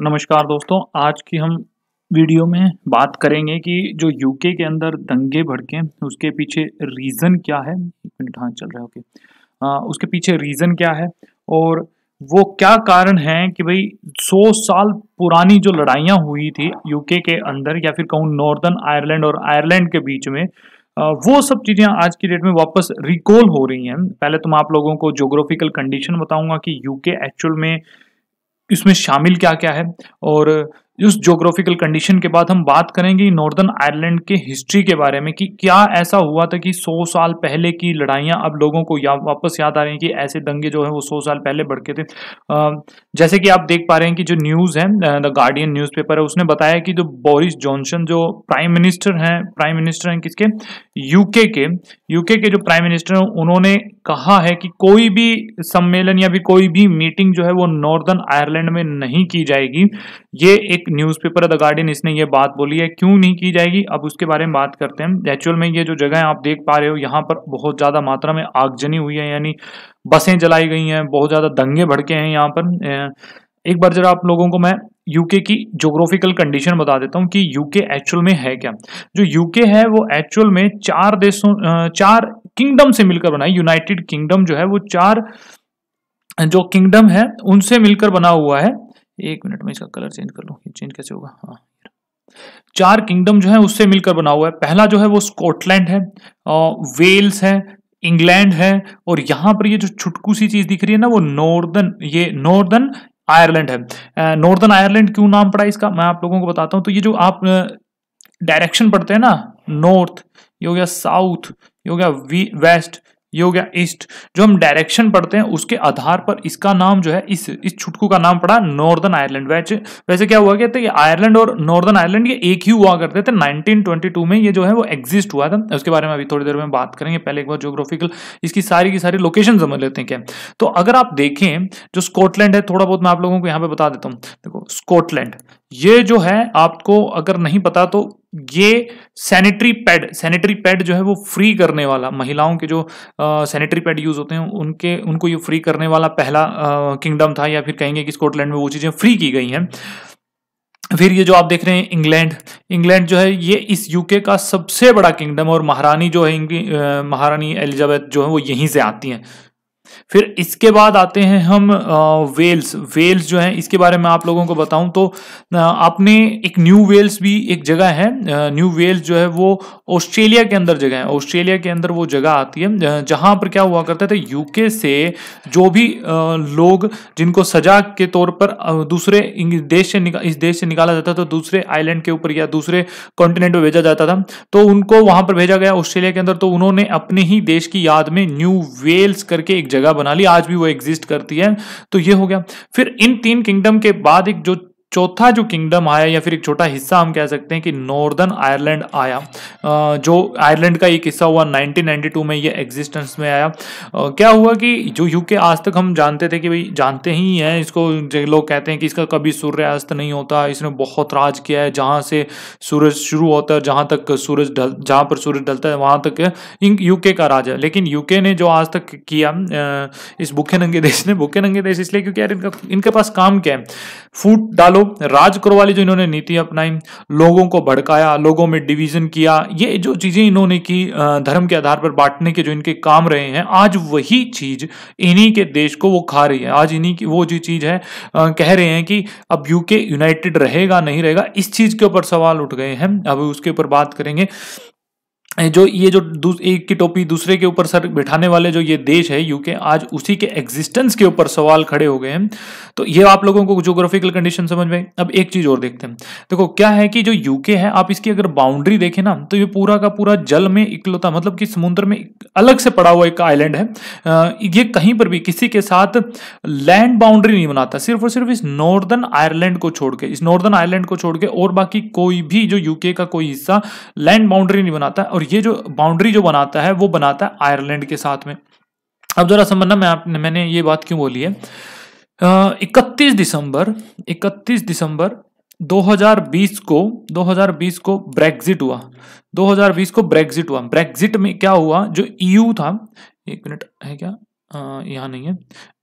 नमस्कार दोस्तों आज की हम वीडियो में बात करेंगे कि जो यूके के अंदर दंगे भड़के उसके पीछे रीज़न क्या है एक मिनट हाँ चल रहा है ओके आ, उसके पीछे रीज़न क्या है और वो क्या कारण है कि भाई 100 साल पुरानी जो लड़ाइयाँ हुई थी यूके के अंदर या फिर कहूँ नॉर्दर्न आयरलैंड और आयरलैंड के बीच में वो सब चीज़ें आज की डेट में वापस रिकॉल हो रही हैं पहले तो मैं आप लोगों को जोग्राफिकल कंडीशन बताऊंगा कि यूके एक्चुअल में इसमें शामिल क्या क्या है और उस जोग्राफिकल कंडीशन के बाद हम बात करेंगे नॉर्दर्न आयरलैंड के हिस्ट्री के बारे में कि क्या ऐसा हुआ था कि 100 साल पहले की लड़ाइयाँ अब लोगों को या वापस याद आ रही हैं कि ऐसे दंगे जो है वो 100 साल पहले के थे जैसे कि आप देख पा रहे हैं कि जो न्यूज़ है द गार्डियन न्यूज है उसने बताया कि जो बोरिस जॉनसन जो प्राइम मिनिस्टर हैं प्राइम मिनिस्टर हैं किसके यूके के यूके के जो प्राइम मिनिस्टर हैं उन्होंने कहा है कि कोई भी सम्मेलन या भी कोई भी मीटिंग जो है वो नॉर्दर्न आयरलैंड में नहीं की जाएगी ये एक न्यूज़पेपर द गार्डियन इसने ये बात बोली है क्यों नहीं की जाएगी अब उसके बारे में बात करते हैं एक्चुअल में ये जो जगह आप देख पा रहे हो यहाँ पर बहुत ज़्यादा मात्रा में आगजनी हुई है यानी बसें जलाई गई हैं बहुत ज़्यादा दंगे भड़के हैं यहाँ पर एक बार जरा आप लोगों को मैं यूके की जोग्राफिकल कंडीशन बता देता हूँ कि यूके एक्चुअल में है क्या जो यूके है वो एक्चुअल में चार देशों चार किंगडम से मिलकर बना है यूनाइटेड किंगडम जो है वो चार जो किंगडम है उनसे मिलकर बना हुआ है एक मिनट में इसका कलर चेंज कर लो चेंज कैसे होगा हाँ चार किंगडम जो है उससे मिलकर बना हुआ है पहला जो है वो स्कॉटलैंड है वेल्स है इंग्लैंड है और यहाँ पर ये जो छुटकू सी चीज दिख रही है ना वो नॉर्दर्न ये नॉर्दर्न आयरलैंड है नॉर्दर्न आयरलैंड क्यों नाम पड़ा इसका मैं आप लोगों को बताता हूँ तो ये जो आप डायरेक्शन पढ़ते हैं ना नॉर्थ ये हो गया साउथ ये हो गया वेस्ट ये हो गया ईस्ट जो हम डायरेक्शन पढ़ते हैं उसके आधार पर इसका नाम जो है इस इस छुटकू का नाम पड़ा नॉर्दर्न आयरलैंड वैसे वैसे क्या हुआ कहते तो आयरलैंड और नॉर्दर्न आयरलैंड ये एक ही हुआ करते थे 1922 में ये जो है वो एग्जिस्ट हुआ था उसके बारे में अभी थोड़ी देर में बात करेंगे पहले एक बार जोग्राफिकल इसकी सारी की सारी लोकेशन समझ लेते हैं क्या तो अगर आप देखें जो स्कॉटलैंड है थोड़ा बहुत मैं आप लोगों को यहाँ पे बता देता हूँ देखो स्कॉटलैंड ये जो है आपको अगर नहीं पता तो ये सैनिटरी पैड सैनिटरी पैड जो है वो फ्री करने वाला महिलाओं के जो सैनिटरी पैड यूज़ होते हैं उनके उनको ये फ्री करने वाला पहला किंगडम था या फिर कहेंगे कि स्कॉटलैंड में वो चीज़ें फ्री की गई हैं फिर ये जो आप देख रहे हैं इंग्लैंड इंग्लैंड जो है ये इस यूके का सबसे बड़ा किंगडम और महारानी जो है महारानी एलिजाबेथ जो है वो यहीं से आती हैं फिर इसके बाद आते हैं हम वेल्स वेल्स जो है इसके बारे में आप लोगों को बताऊं तो आपने एक न्यू वेल्स भी एक जगह है न्यू वेल्स जो है वो ऑस्ट्रेलिया के अंदर जगह है ऑस्ट्रेलिया के अंदर वो जगह आती है जहां पर क्या हुआ करता था यूके से जो भी लोग जिनको सजा के तौर पर दूसरे देश से इस देश से निकाला जाता था दूसरे आइलैंड के ऊपर या दूसरे कॉन्टिनेंट में भेजा जाता था तो उनको वहां पर भेजा गया ऑस्ट्रेलिया के अंदर तो उन्होंने अपने ही देश की याद में न्यू वेल्स करके एक जगह बना ली आज भी वो एग्जिस्ट करती है तो ये हो गया फिर इन तीन किंगडम के बाद एक जो चौथा जो किंगडम आया या फिर एक छोटा हिस्सा हम कह सकते हैं कि नॉर्दर्न आयरलैंड आया जो आयरलैंड का एक हिस्सा हुआ 1992 में ये एग्जिस्टेंस में आया क्या हुआ कि जो यूके आज तक हम जानते थे कि भाई जानते ही हैं इसको जो लोग कहते हैं कि इसका कभी सूर्यास्त नहीं होता इसने बहुत राज किया है जहाँ से सूरज शुरू होता है जहाँ तक सूरज ढल जहाँ पर सूरज ढलता है वहाँ तक यूके का राज है लेकिन यूके ने जो आज तक किया इस भूखे नंगे देश ने भूखे नंगे देश इसलिए क्योंकि यार इनका इनके पास काम क्या है फूट डालो राज करवाली जो इन्होंने नीति अपनाई लोगों को भड़काया लोगों में डिवीजन किया ये जो चीजें इन्होंने की धर्म के आधार पर बांटने के जो इनके काम रहे हैं आज वही चीज इन्हीं के देश को वो खा रही है आज इन्हीं की वो जो चीज है कह रहे हैं कि अब यूके यूनाइटेड रहेगा नहीं रहेगा इस चीज के ऊपर सवाल उठ गए हैं अब उसके ऊपर बात करेंगे जो ये जो एक की टोपी दूसरे के ऊपर सर बिठाने वाले जो ये देश है यूके आज उसी के एग्जिस्टेंस के ऊपर सवाल खड़े हो गए हैं तो ये आप लोगों को जोग्राफिकल कंडीशन समझ में अब एक चीज और देखते हैं देखो क्या है कि जो यूके है आप इसकी अगर बाउंड्री देखें ना तो ये पूरा का पूरा जल में इकलौता मतलब कि समुद्र में अलग से पड़ा हुआ एक आइलैंड है ये कहीं पर भी किसी के साथ लैंड बाउंड्री नहीं बनाता सिर्फ और सिर्फ इस नॉर्दर्न आयरलैंड को छोड़ के इस नॉर्दर्न आयरलैंड को छोड़ के और बाकी कोई भी जो यूके का कोई हिस्सा लैंड बाउंड्री नहीं बनाता और और ये जो बाउंड्री जो बनाता है वो बनाता है आयरलैंड के साथ में अब जरा समझना मैं आपने मैंने ये बात क्यों बोली है इकतीस दिसंबर इकतीस दिसंबर 2020 को 2020 को ब्रेग्जिट हुआ 2020 को ब्रेग्जिट हुआ ब्रेग्जिट में क्या हुआ जो ईयू e था एक मिनट है क्या यहाँ नहीं है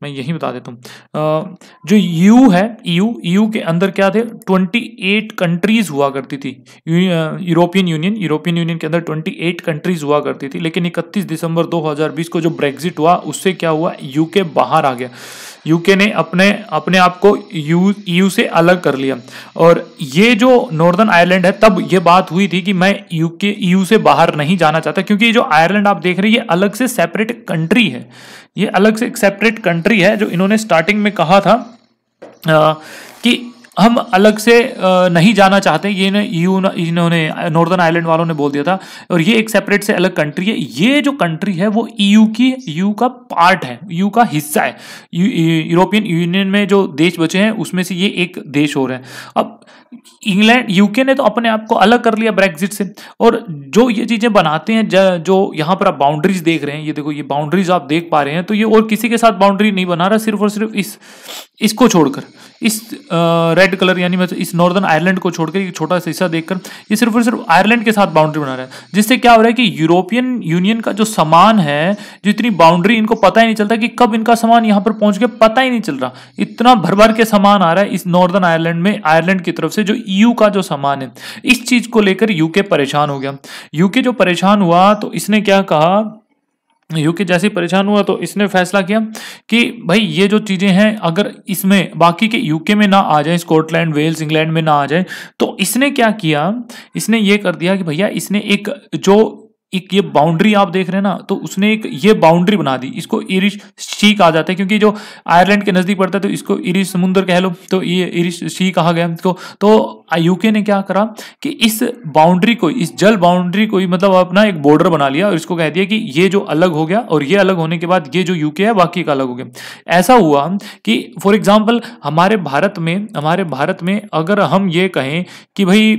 मैं यही बता देता हूँ जो यू है यू यू के अंदर क्या थे 28 कंट्रीज हुआ करती थी यूरोपियन यूनियन यूरोपियन यूनियन के अंदर 28 कंट्रीज हुआ करती थी लेकिन 31 दिसंबर 2020 को जो ब्रेग्जिट हुआ उससे क्या हुआ यू के बाहर आ गया यूके ने अपने अपने आप को यू ईयू e से अलग कर लिया और ये जो नॉर्दर्न आयरलैंड है तब ये बात हुई थी कि मैं यूके ईयू e से बाहर नहीं जाना चाहता क्योंकि ये जो आयरलैंड आप देख रहे हैं ये अलग से सेपरेट कंट्री है ये अलग से एक सेपरेट कंट्री है जो इन्होंने स्टार्टिंग में कहा था आ, कि हम अलग से नहीं जाना चाहते ये यू इन्होंने नॉर्दर्न आइलैंड वालों ने बोल दिया था और ये एक सेपरेट से अलग कंट्री है ये जो कंट्री है वो ईयू e की यू e का पार्ट है यू e का हिस्सा है यूरोपियन यूनियन में जो देश बचे हैं उसमें से ये एक देश हो रहे हैं अब इंग्लैंड यूके ने तो अपने आप को अलग कर लिया ब्रेग्जिट से और जो ये चीज़ें बनाते हैं जो यहां पर आप बाउंड्रीज देख रहे हैं ये देखो ये बाउंड्रीज आप देख पा रहे हैं तो ये और किसी के साथ बाउंड्री नहीं बना रहा सिर्फ और सिर्फ इस इसको छोड़कर इस रेड रेड कलर यानी मैं इस नॉर्दर्न आयरलैंड को छोड़कर एक छोटा सा हिस्सा देखकर ये सिर्फ और सिर्फ आयरलैंड के साथ बाउंड्री बना रहा है जिससे क्या हो रहा है कि यूरोपियन यूनियन का जो सामान है जो इतनी बाउंड्री इनको पता ही नहीं चलता कि कब इनका सामान यहाँ पर पहुंच गया पता ही नहीं चल रहा इतना भर भर के सामान आ रहा है इस नॉर्दर्न आयरलैंड में आयरलैंड की तरफ से जो ईयू e का जो सामान है इस चीज को लेकर यूके परेशान हो गया यूके जो परेशान हुआ तो इसने क्या कहा यूके जैसे परेशान हुआ तो इसने फैसला किया कि भाई ये जो चीज़ें हैं अगर इसमें बाकी के यूके में ना आ जाए स्कॉटलैंड वेल्स इंग्लैंड में ना आ जाए तो इसने क्या किया इसने ये कर दिया कि भैया इसने एक जो एक ये बाउंड्री आप देख रहे हैं ना तो उसने एक ये बाउंड्री बना दी इसको इरिश सी कहा जाता है क्योंकि जो आयरलैंड के नज़दीक पड़ता है तो इसको इरिश समुंदर कह लो तो ये इरिश शी कहा गया इसको तो यूके ने क्या करा कि इस बाउंड्री को इस जल बाउंड्री को मतलब अपना एक बॉर्डर बना लिया और इसको कह दिया कि ये जो अलग हो गया और ये अलग होने के बाद ये जो यूके है बाकी का अलग हो गया ऐसा हुआ कि फॉर एग्जाम्पल हमारे भारत में हमारे भारत में अगर हम ये कहें कि भाई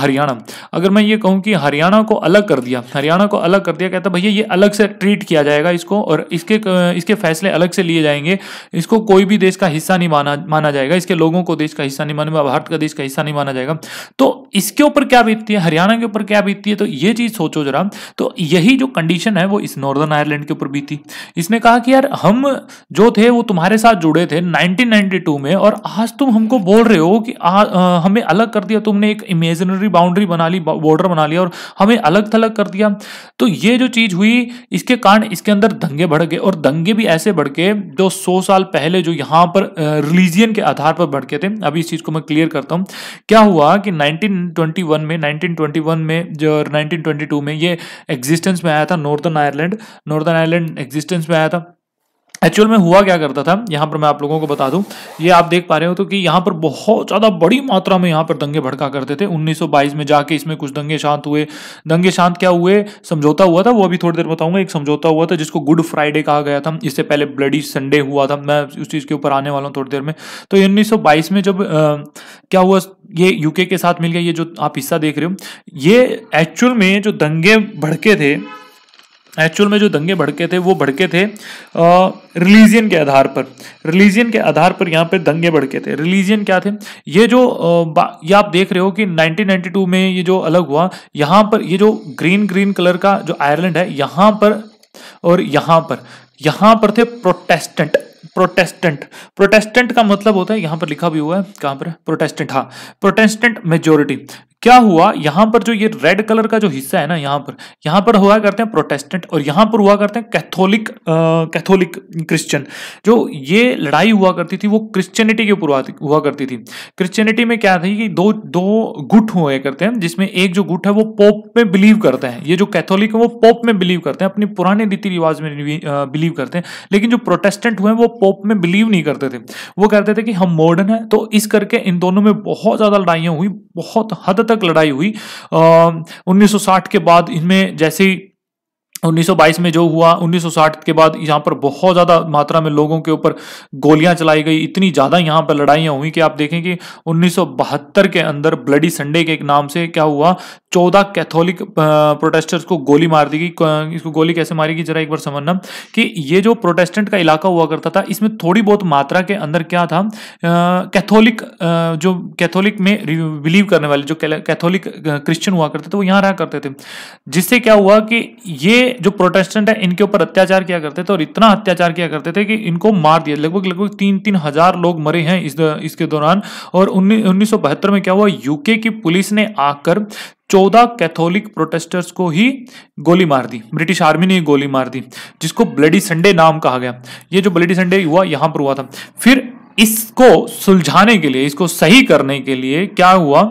हरियाणा अगर मैं ये कहूँ कि हरियाणा को अलग कर दिया हरियाणा को अलग कर दिया कहता भैया ये अलग से ट्रीट किया जाएगा इसको और इसके इसके फैसले अलग से लिए जाएंगे इसको कोई भी देश का हिस्सा नहीं माना माना जाएगा इसके लोगों को देश का हिस्सा नहीं माना भारत का देश का हिस्सा नहीं माना जाएगा तो इसके ऊपर क्या बीतती है हरियाणा के ऊपर क्या बीतती है तो ये चीज सोचो जरा तो यही जो कंडीशन है वो इस नॉर्दर्न आयरलैंड के ऊपर बीती इसने कहा कि यार हम जो थे वो तुम्हारे साथ जुड़े थे नाइनटीन में और आज तुम हमको बोल रहे हो कि हमें अलग कर दिया तुमने एक इमेजनरी बाउंड्री बना ली बॉर्डर बना लिया और हमें अलग थलग कर दिया तो ये जो चीज हुई इसके कारण इसके अंदर दंगे बढ़ गए और दंगे भी ऐसे बढ़ के जो सौ साल पहले जो यहां पर रिलीजियन के आधार पर बढ़ के थे अभी इस चीज को मैं क्लियर करता हूं क्या हुआ कि 1921 में 1921 में जो 1922 में ये एग्जिस्टेंस में आया था northern Ireland northern Ireland existence में आया था एक्चुअल में हुआ क्या करता था यहाँ पर मैं आप लोगों को बता दूं ये आप देख पा रहे हो तो कि यहाँ पर बहुत ज़्यादा बड़ी मात्रा में यहाँ पर दंगे भड़का करते थे 1922 में जाके इसमें कुछ दंगे शांत हुए दंगे शांत क्या हुए समझौता हुआ था वो अभी थोड़ी देर बताऊंगा एक समझौता हुआ था जिसको गुड फ्राइडे कहा गया था इससे पहले ब्लडी संडे हुआ था मैं उस चीज़ के ऊपर आने वाला हूँ थोड़ी देर में तो उन्नीस में जब आ, क्या हुआ ये यूके के साथ मिल गया ये जो आप हिस्सा देख रहे हो ये एक्चुअल में जो दंगे भड़के थे एक्चुअल में जो दंगे भड़के थे वो भड़के थे रिलीजियन के आधार पर रिलीजियन के आधार पर यहाँ पे दंगे भड़के थे रिलीजियन क्या थे ये जो आ, ये आप देख रहे हो कि 1992 में ये जो अलग हुआ यहाँ पर ये जो ग्रीन ग्रीन कलर का जो आयरलैंड है यहाँ पर और यहाँ पर यहाँ पर थे प्रोटेस्टेंट प्रोटेस्टेंट प्रोटेस्टेंट का मतलब होता है यहाँ पर लिखा भी हुआ है कहां पर प्रोटेस्टेंट हाँ प्रोटेस्टेंट मेजोरिटी क्या हुआ यहां पर जो ये रेड कलर का जो हिस्सा है ना यहां पर यहां पर हुआ करते हैं प्रोटेस्टेंट और यहां पर हुआ करते हैं कैथोलिक कैथोलिक क्रिश्चियन जो ये लड़ाई हुआ करती थी वो क्रिश्चियनिटी के ऊपर हुआ करती थी क्रिश्चियनिटी में क्या थी कि दो दो गुट हुए करते हैं जिसमें एक जो गुट है वो पोप में बिलीव करते हैं ये जो कैथोलिक है वो पोप में बिलीव करते हैं अपने पुराने रीति रिवाज में बिलीव करते हैं लेकिन जो प्रोटेस्टेंट हुए वो पोप में बिलीव नहीं करते थे वो कहते थे कि हम मॉडर्न है तो इस करके इन दोनों में बहुत ज्यादा लड़ाइयां हुई बहुत हद तक लड़ाई हुई उन्नीस के बाद इनमें जैसे ही 1922 में जो हुआ 1960 के बाद यहाँ पर बहुत ज़्यादा मात्रा में लोगों के ऊपर गोलियां चलाई गई इतनी ज़्यादा यहाँ पर लड़ाइयाँ हुई कि आप देखें कि 1972 के अंदर ब्लडी संडे के एक नाम से क्या हुआ 14 कैथोलिक प्रोटेस्टर्स को गोली मार दी गई इसको गोली कैसे मारी गई जरा एक बार समझना कि ये जो प्रोटेस्टेंट का इलाका हुआ करता था इसमें थोड़ी बहुत मात्रा के अंदर क्या था कैथोलिक जो कैथोलिक में बिलीव करने वाले जो कैथोलिक क्रिश्चियन हुआ करते थे वो यहाँ रहा करते थे जिससे क्या हुआ कि ये जो प्रोटेस्टेंट है इनके ऊपर अत्याचार किया करते थे और इतना अत्याचार किया करते थे कि इनको मार दिया लगभग लगभग तीन तीन हजार लोग मरे हैं इस इसके दौरान और उन्नीस में क्या हुआ यूके की पुलिस ने आकर चौदह कैथोलिक प्रोटेस्टर्स को ही गोली मार दी ब्रिटिश आर्मी ने गोली मार दी जिसको ब्लडी संडे नाम कहा गया ये जो ब्लडी संडे हुआ यहां पर हुआ था फिर इसको सुलझाने के लिए इसको सही करने के लिए क्या हुआ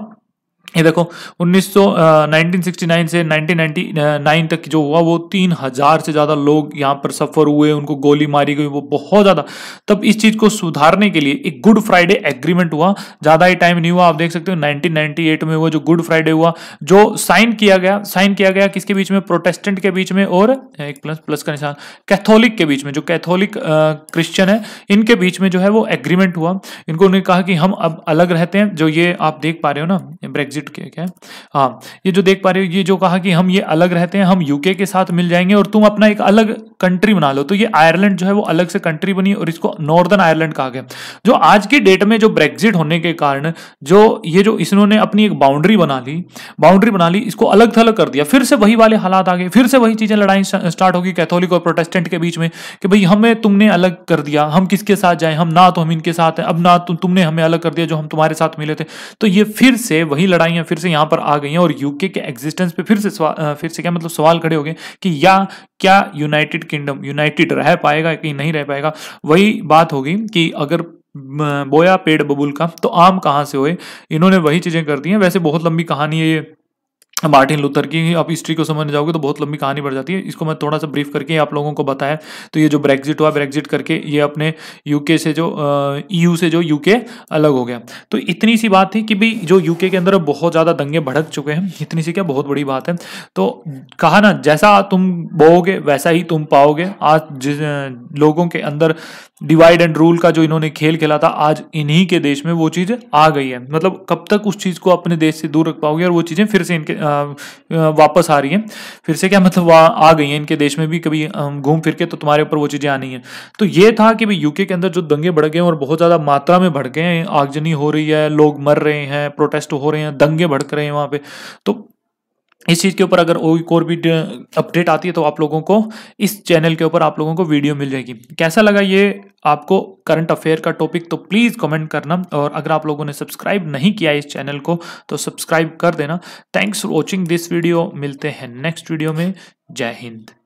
ये देखो 1969 से 1999 तक जो हुआ वो तीन हजार से ज्यादा लोग यहाँ पर सफर हुए उनको गोली मारी गई वो बहुत ज्यादा तब इस चीज को सुधारने के लिए एक गुड फ्राइडे एग्रीमेंट हुआ ज्यादा ही टाइम नहीं हुआ आप देख सकते हो 1998 में हुआ जो गुड फ्राइडे हुआ जो साइन किया गया साइन किया गया किसके बीच में प्रोटेस्टेंट के बीच में और एक प्लस प्लस का निशान कैथोलिक के बीच में जो कैथोलिक क्रिश्चियन है इनके बीच में जो है वो एग्रीमेंट हुआ इनको उन्होंने कहा कि हम अब अलग रहते हैं जो ये आप देख पा रहे हो ना ब्रेग्जिट विजिट किया क्या हाँ ये जो देख पा रहे हो ये जो कहा कि हम ये अलग रहते हैं हम यूके के साथ मिल जाएंगे और तुम अपना एक अलग कंट्री बना लो तो ये आयरलैंड जो है वो अलग से कंट्री बनी और इसको नॉर्दर्न आयरलैंड कहा गया जो आज की डेट में जो ब्रेग्जिट होने के कारण जो ये जो इसने अपनी एक बाउंड्री बना ली बाउंड्री बना ली इसको अलग थलग कर दिया फिर से वही वाले हालात आ गए फिर से वही चीजें लड़ाई स्टार्ट होगी कैथोलिक और प्रोटेस्टेंट के बीच में कि भाई हमें तुमने अलग कर दिया हम किसके साथ जाए हम ना तो हम इनके साथ हैं अब ना तुमने हमें अलग कर दिया जो हम तुम्हारे साथ मिले थे तो ये फिर से वही लड़ाई आई फिर से यहां पर आ गई हैं और यूके के एग्जिस्टेंस पे फिर से फिर से क्या मतलब सवाल खड़े हो गए कि या क्या यूनाइटेड किंगडम यूनाइटेड रह पाएगा कि नहीं रह पाएगा वही बात होगी कि अगर बोया पेड़ बबुल का तो आम कहां से होए इन्होंने वही चीज़ें कर दी हैं वैसे बहुत लंबी कहानी है ये मार्टिन लूथर की आप हिस्ट्री को समझ जाओगे तो बहुत लंबी कहानी बढ़ जाती है इसको मैं थोड़ा सा ब्रीफ करके आप लोगों को बताया तो ये जो ब्रेग्जिट हुआ ब्रेग्जिट करके ये अपने यूके से जो ईयू e से जो यूके अलग हो गया तो इतनी सी बात थी कि भाई जो यूके के अंदर बहुत ज़्यादा दंगे भड़क चुके हैं इतनी सी क्या बहुत बड़ी बात है तो कहा ना जैसा तुम बोगे वैसा ही तुम पाओगे आज लोगों के अंदर डिवाइड एंड रूल का जो इन्होंने खेल खेला था आज इन्हीं के देश में वो चीज़ आ गई है मतलब कब तक उस चीज़ को अपने देश से दूर रख पाओगे और वो चीज़ें फिर से इनके वापस आ रही हैं फिर से क्या मतलब आ, आ गई हैं इनके देश में भी कभी घूम फिर के तो तुम्हारे ऊपर वो चीज़ें आनी है तो ये था कि भाई यूके के अंदर जो दंगे भड़ हैं और बहुत ज़्यादा मात्रा में भड़ गए हैं आगजनी हो रही है लोग मर रहे हैं प्रोटेस्ट हो रहे हैं दंगे भड़क रहे हैं वहाँ पर तो इस चीज़ के ऊपर अगर और भी अपडेट आती है तो आप लोगों को इस चैनल के ऊपर आप लोगों को वीडियो मिल जाएगी कैसा लगा ये आपको करंट अफेयर का टॉपिक तो प्लीज़ कमेंट करना और अगर आप लोगों ने सब्सक्राइब नहीं किया इस चैनल को तो सब्सक्राइब कर देना thanks for watching this video मिलते हैं नेक्स्ट वीडियो में जय हिंद